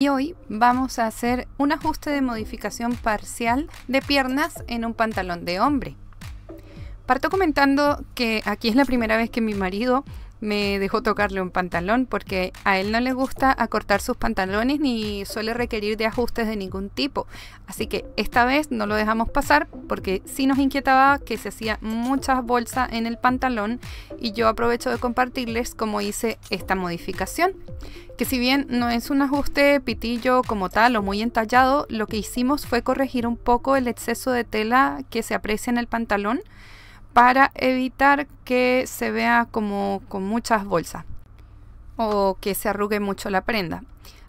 Y hoy vamos a hacer un ajuste de modificación parcial de piernas en un pantalón de hombre. Parto comentando que aquí es la primera vez que mi marido me dejó tocarle un pantalón porque a él no le gusta acortar sus pantalones ni suele requerir de ajustes de ningún tipo. Así que esta vez no lo dejamos pasar porque sí nos inquietaba que se hacía muchas bolsas en el pantalón y yo aprovecho de compartirles cómo hice esta modificación. Que si bien no es un ajuste pitillo como tal o muy entallado, lo que hicimos fue corregir un poco el exceso de tela que se aprecia en el pantalón para evitar que se vea como con muchas bolsas o que se arrugue mucho la prenda.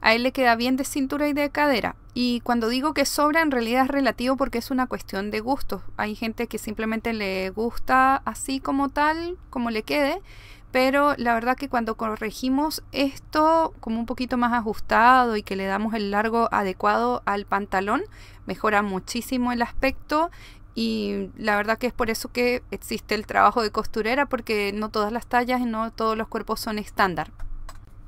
A él le queda bien de cintura y de cadera. Y cuando digo que sobra, en realidad es relativo porque es una cuestión de gustos. Hay gente que simplemente le gusta así como tal, como le quede. Pero la verdad que cuando corregimos esto como un poquito más ajustado y que le damos el largo adecuado al pantalón, mejora muchísimo el aspecto y la verdad que es por eso que existe el trabajo de costurera, porque no todas las tallas y no todos los cuerpos son estándar.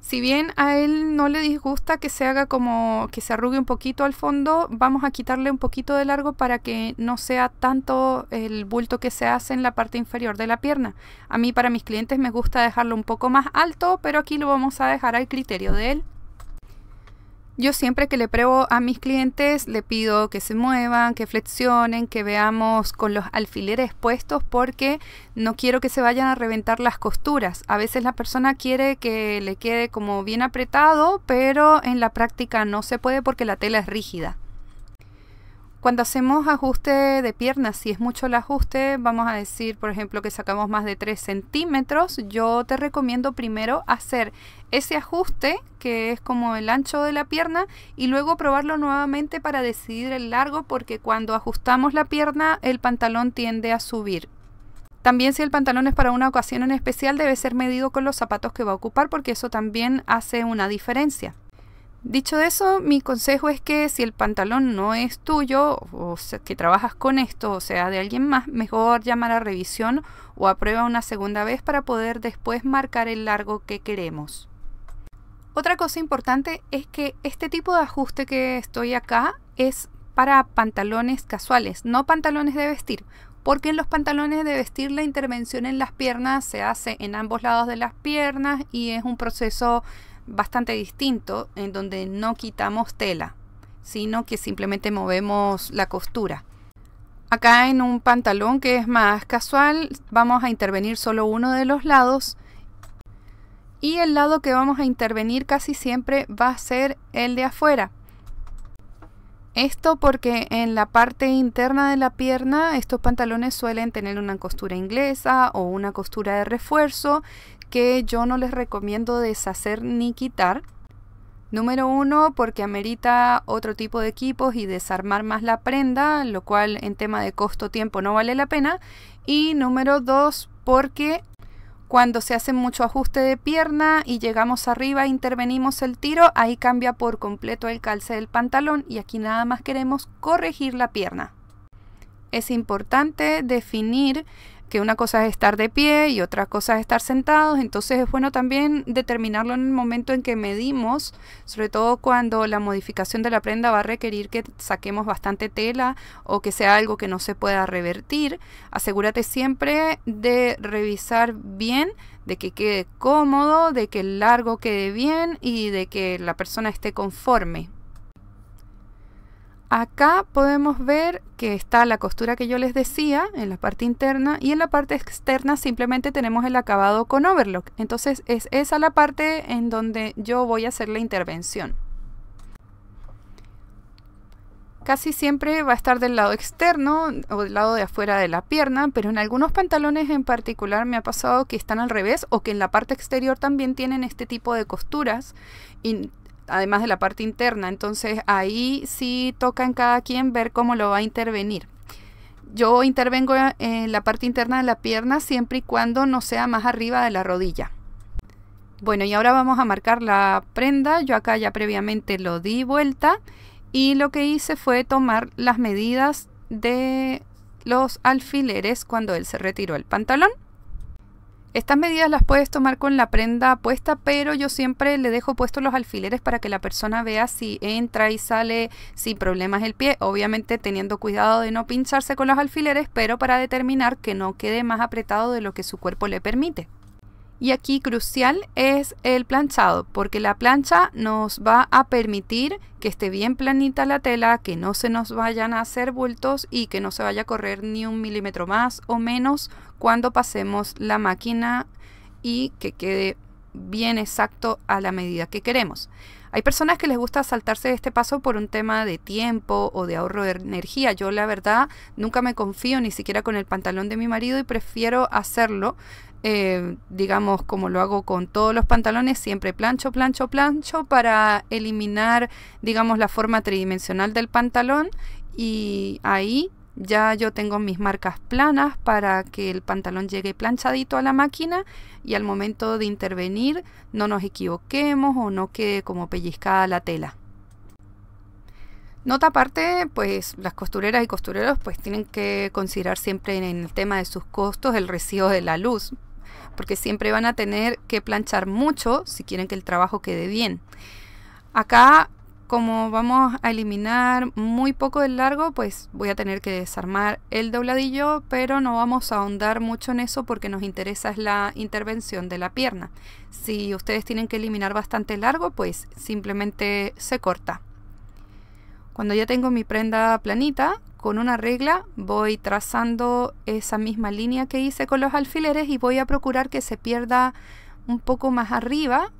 Si bien a él no le disgusta que se haga como que se arrugue un poquito al fondo, vamos a quitarle un poquito de largo para que no sea tanto el bulto que se hace en la parte inferior de la pierna. A mí para mis clientes me gusta dejarlo un poco más alto, pero aquí lo vamos a dejar al criterio de él. Yo siempre que le pruebo a mis clientes le pido que se muevan, que flexionen, que veamos con los alfileres puestos porque no quiero que se vayan a reventar las costuras. A veces la persona quiere que le quede como bien apretado, pero en la práctica no se puede porque la tela es rígida. Cuando hacemos ajuste de piernas, si es mucho el ajuste, vamos a decir, por ejemplo, que sacamos más de 3 centímetros, yo te recomiendo primero hacer ese ajuste, que es como el ancho de la pierna, y luego probarlo nuevamente para decidir el largo, porque cuando ajustamos la pierna, el pantalón tiende a subir. También si el pantalón es para una ocasión en especial, debe ser medido con los zapatos que va a ocupar, porque eso también hace una diferencia. Dicho eso, mi consejo es que si el pantalón no es tuyo o que trabajas con esto o sea de alguien más, mejor llamar a revisión o aprueba una segunda vez para poder después marcar el largo que queremos. Otra cosa importante es que este tipo de ajuste que estoy acá es para pantalones casuales, no pantalones de vestir, porque en los pantalones de vestir la intervención en las piernas se hace en ambos lados de las piernas y es un proceso bastante distinto en donde no quitamos tela, sino que simplemente movemos la costura. Acá en un pantalón que es más casual vamos a intervenir solo uno de los lados y el lado que vamos a intervenir casi siempre va a ser el de afuera. Esto porque en la parte interna de la pierna estos pantalones suelen tener una costura inglesa o una costura de refuerzo que yo no les recomiendo deshacer ni quitar. Número uno, porque amerita otro tipo de equipos y desarmar más la prenda, lo cual en tema de costo-tiempo no vale la pena. Y número dos, porque cuando se hace mucho ajuste de pierna y llegamos arriba, e intervenimos el tiro, ahí cambia por completo el calce del pantalón y aquí nada más queremos corregir la pierna. Es importante definir que una cosa es estar de pie y otra cosa es estar sentados, entonces es bueno también determinarlo en el momento en que medimos, sobre todo cuando la modificación de la prenda va a requerir que saquemos bastante tela o que sea algo que no se pueda revertir. Asegúrate siempre de revisar bien, de que quede cómodo, de que el largo quede bien y de que la persona esté conforme. Acá podemos ver que está la costura que yo les decía en la parte interna y en la parte externa simplemente tenemos el acabado con overlock. Entonces es esa la parte en donde yo voy a hacer la intervención. Casi siempre va a estar del lado externo o del lado de afuera de la pierna, pero en algunos pantalones en particular me ha pasado que están al revés o que en la parte exterior también tienen este tipo de costuras además de la parte interna. Entonces ahí sí toca en cada quien ver cómo lo va a intervenir. Yo intervengo eh, en la parte interna de la pierna siempre y cuando no sea más arriba de la rodilla. Bueno, y ahora vamos a marcar la prenda. Yo acá ya previamente lo di vuelta y lo que hice fue tomar las medidas de los alfileres cuando él se retiró el pantalón. Estas medidas las puedes tomar con la prenda puesta, pero yo siempre le dejo puestos los alfileres para que la persona vea si entra y sale sin problemas el pie, obviamente teniendo cuidado de no pincharse con los alfileres, pero para determinar que no quede más apretado de lo que su cuerpo le permite. Y aquí crucial es el planchado, porque la plancha nos va a permitir que esté bien planita la tela, que no se nos vayan a hacer bultos y que no se vaya a correr ni un milímetro más o menos cuando pasemos la máquina y que quede bien exacto a la medida que queremos. Hay personas que les gusta saltarse este paso por un tema de tiempo o de ahorro de energía. Yo la verdad nunca me confío ni siquiera con el pantalón de mi marido y prefiero hacerlo eh, digamos como lo hago con todos los pantalones, siempre plancho, plancho, plancho para eliminar, digamos, la forma tridimensional del pantalón y ahí ya yo tengo mis marcas planas para que el pantalón llegue planchadito a la máquina y al momento de intervenir no nos equivoquemos o no quede como pellizcada la tela. Nota aparte, pues las costureras y costureros pues tienen que considerar siempre en el tema de sus costos el recibo de la luz, porque siempre van a tener que planchar mucho si quieren que el trabajo quede bien. Acá, como vamos a eliminar muy poco del largo, pues voy a tener que desarmar el dobladillo, pero no vamos a ahondar mucho en eso porque nos interesa la intervención de la pierna. Si ustedes tienen que eliminar bastante largo, pues simplemente se corta. Cuando ya tengo mi prenda planita, con una regla voy trazando esa misma línea que hice con los alfileres y voy a procurar que se pierda un poco más arriba,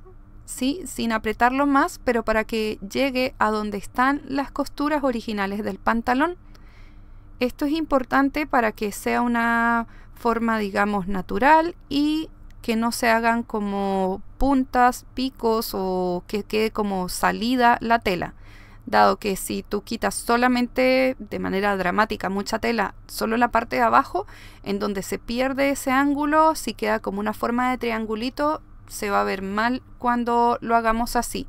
¿sí? sin apretarlo más, pero para que llegue a donde están las costuras originales del pantalón. Esto es importante para que sea una forma, digamos, natural y que no se hagan como puntas, picos o que quede como salida la tela dado que si tú quitas solamente de manera dramática mucha tela, solo la parte de abajo, en donde se pierde ese ángulo, si queda como una forma de triangulito, se va a ver mal cuando lo hagamos así.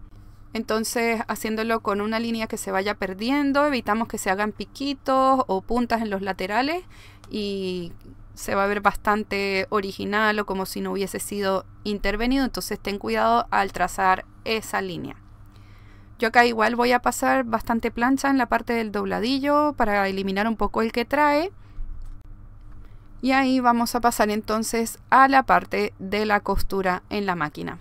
Entonces, haciéndolo con una línea que se vaya perdiendo, evitamos que se hagan piquitos o puntas en los laterales y se va a ver bastante original o como si no hubiese sido intervenido. Entonces, ten cuidado al trazar esa línea. Yo acá igual voy a pasar bastante plancha en la parte del dobladillo para eliminar un poco el que trae. Y ahí vamos a pasar entonces a la parte de la costura en la máquina.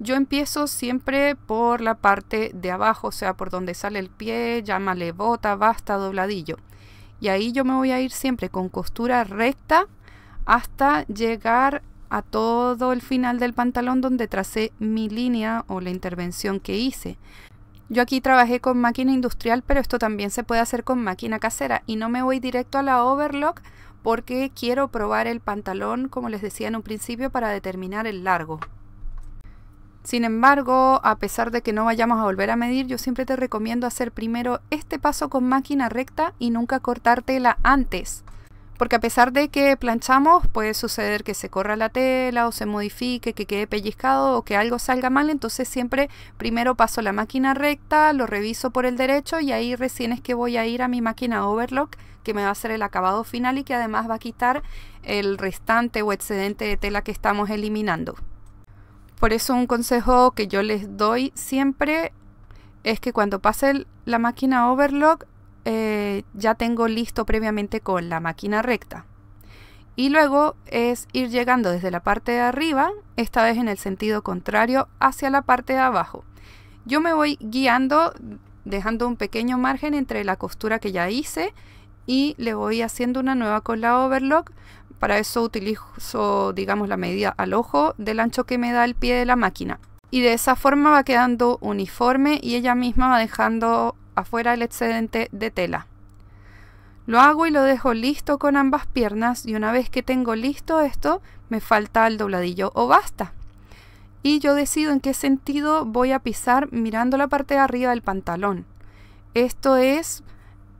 Yo empiezo siempre por la parte de abajo, o sea, por donde sale el pie, llámale bota, basta, dobladillo. Y ahí yo me voy a ir siempre con costura recta hasta llegar a todo el final del pantalón donde tracé mi línea o la intervención que hice. Yo aquí trabajé con máquina industrial, pero esto también se puede hacer con máquina casera y no me voy directo a la overlock porque quiero probar el pantalón, como les decía en un principio, para determinar el largo. Sin embargo, a pesar de que no vayamos a volver a medir, yo siempre te recomiendo hacer primero este paso con máquina recta y nunca cortártela antes porque a pesar de que planchamos, puede suceder que se corra la tela o se modifique, que quede pellizcado o que algo salga mal, entonces siempre primero paso la máquina recta, lo reviso por el derecho y ahí recién es que voy a ir a mi máquina overlock que me va a hacer el acabado final y que además va a quitar el restante o excedente de tela que estamos eliminando. Por eso un consejo que yo les doy siempre es que cuando pase la máquina overlock eh, ya tengo listo previamente con la máquina recta. Y luego es ir llegando desde la parte de arriba, esta vez en el sentido contrario, hacia la parte de abajo. Yo me voy guiando, dejando un pequeño margen entre la costura que ya hice y le voy haciendo una nueva con la overlock. Para eso utilizo, digamos, la medida al ojo del ancho que me da el pie de la máquina. Y de esa forma va quedando uniforme y ella misma va dejando afuera el excedente de tela. Lo hago y lo dejo listo con ambas piernas y una vez que tengo listo esto, me falta el dobladillo o basta. Y yo decido en qué sentido voy a pisar mirando la parte de arriba del pantalón. Esto es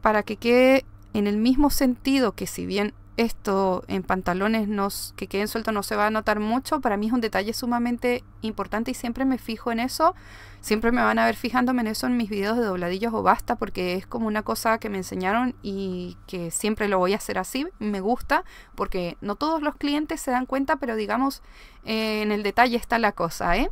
para que quede en el mismo sentido que si bien esto en pantalones nos, que queden sueltos no se va a notar mucho. Para mí es un detalle sumamente importante y siempre me fijo en eso. Siempre me van a ver fijándome en eso en mis videos de dobladillos o basta porque es como una cosa que me enseñaron y que siempre lo voy a hacer así. Me gusta porque no todos los clientes se dan cuenta, pero digamos eh, en el detalle está la cosa, ¿eh?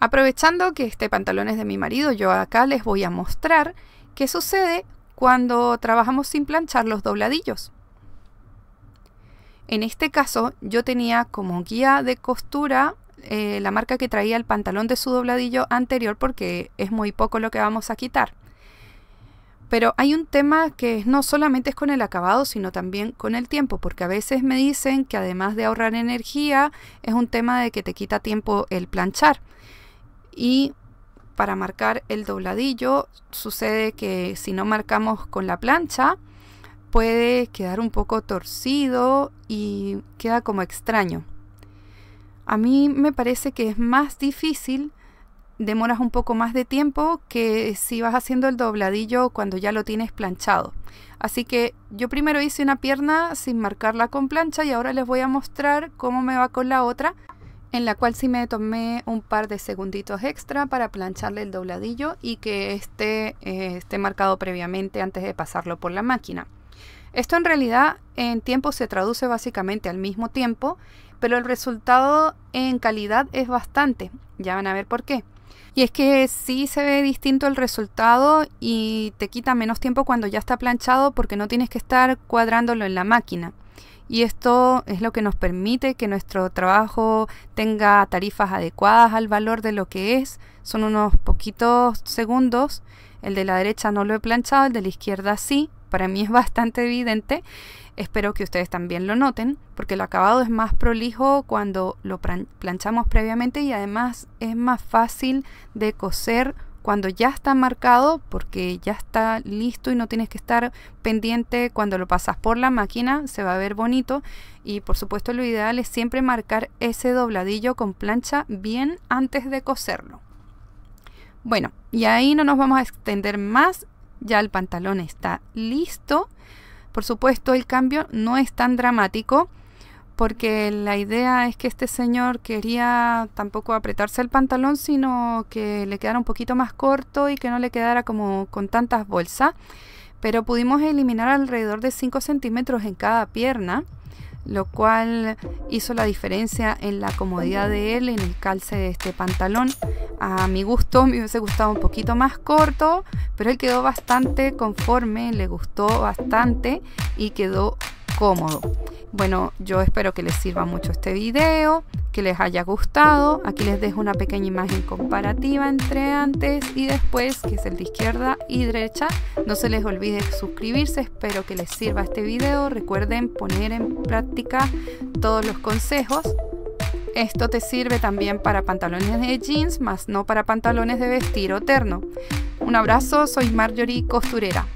Aprovechando que este pantalón es de mi marido, yo acá les voy a mostrar qué sucede cuando trabajamos sin planchar los dobladillos. En este caso yo tenía como guía de costura eh, la marca que traía el pantalón de su dobladillo anterior porque es muy poco lo que vamos a quitar. Pero hay un tema que no solamente es con el acabado, sino también con el tiempo, porque a veces me dicen que además de ahorrar energía, es un tema de que te quita tiempo el planchar. Y para marcar el dobladillo sucede que si no marcamos con la plancha puede quedar un poco torcido y queda como extraño. A mí me parece que es más difícil, demoras un poco más de tiempo que si vas haciendo el dobladillo cuando ya lo tienes planchado. Así que yo primero hice una pierna sin marcarla con plancha y ahora les voy a mostrar cómo me va con la otra en la cual sí me tomé un par de segunditos extra para plancharle el dobladillo y que esté, eh, esté marcado previamente antes de pasarlo por la máquina. Esto en realidad en tiempo se traduce básicamente al mismo tiempo, pero el resultado en calidad es bastante. Ya van a ver por qué. Y es que sí se ve distinto el resultado y te quita menos tiempo cuando ya está planchado porque no tienes que estar cuadrándolo en la máquina y esto es lo que nos permite que nuestro trabajo tenga tarifas adecuadas al valor de lo que es. Son unos poquitos segundos. El de la derecha no lo he planchado, el de la izquierda sí. Para mí es bastante evidente. Espero que ustedes también lo noten, porque el acabado es más prolijo cuando lo planchamos previamente y además es más fácil de coser cuando ya está marcado, porque ya está listo y no tienes que estar pendiente cuando lo pasas por la máquina, se va a ver bonito. Y por supuesto lo ideal es siempre marcar ese dobladillo con plancha bien antes de coserlo. Bueno, y ahí no nos vamos a extender más, ya el pantalón está listo. Por supuesto el cambio no es tan dramático, porque la idea es que este señor quería tampoco apretarse el pantalón, sino que le quedara un poquito más corto y que no le quedara como con tantas bolsas. Pero pudimos eliminar alrededor de 5 centímetros en cada pierna, lo cual hizo la diferencia en la comodidad de él, en el calce de este pantalón. A mi gusto me hubiese gustado un poquito más corto, pero él quedó bastante conforme, le gustó bastante y quedó cómodo. Bueno, yo espero que les sirva mucho este video, que les haya gustado. Aquí les dejo una pequeña imagen comparativa entre antes y después, que es el de izquierda y derecha. No se les olvide suscribirse, espero que les sirva este video. Recuerden poner en práctica todos los consejos. Esto te sirve también para pantalones de jeans, más no para pantalones de vestir o terno. Un abrazo, soy Marjorie Costurera.